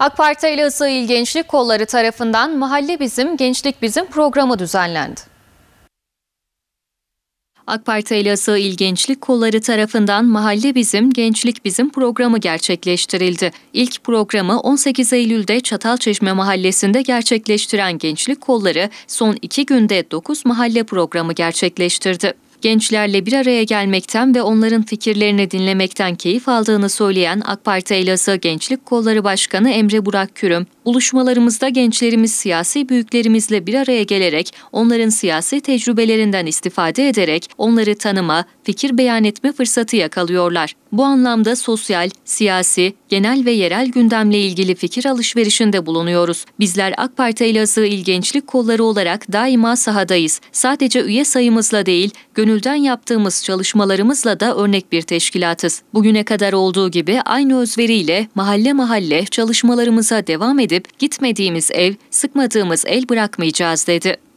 AK Parti Elazığ İl Gençlik Kolları tarafından Mahalle Bizim, Gençlik Bizim programı düzenlendi. AK Parti Elazığ İl Gençlik Kolları tarafından Mahalle Bizim, Gençlik Bizim programı gerçekleştirildi. İlk programı 18 Eylül'de Çatalçeşme Mahallesi'nde gerçekleştiren Gençlik Kolları son iki günde 9 mahalle programı gerçekleştirdi gençlerle bir araya gelmekten ve onların fikirlerini dinlemekten keyif aldığını söyleyen AK Parti Elazığ Gençlik Kolları Başkanı Emre Burak Kürüm, Buluşmalarımızda gençlerimiz siyasi büyüklerimizle bir araya gelerek onların siyasi tecrübelerinden istifade ederek onları tanıma, fikir beyan etme fırsatı yakalıyorlar. Bu anlamda sosyal, siyasi, genel ve yerel gündemle ilgili fikir alışverişinde bulunuyoruz. Bizler AK Parti Elazığ İl Gençlik Kolları olarak daima sahadayız. Sadece üye sayımızla değil, gönülden yaptığımız çalışmalarımızla da örnek bir teşkilatız. Bugüne kadar olduğu gibi aynı özveriyle mahalle mahalle çalışmalarımıza devam edip gidip gitmediğimiz ev, sıkmadığımız el bırakmayacağız dedi.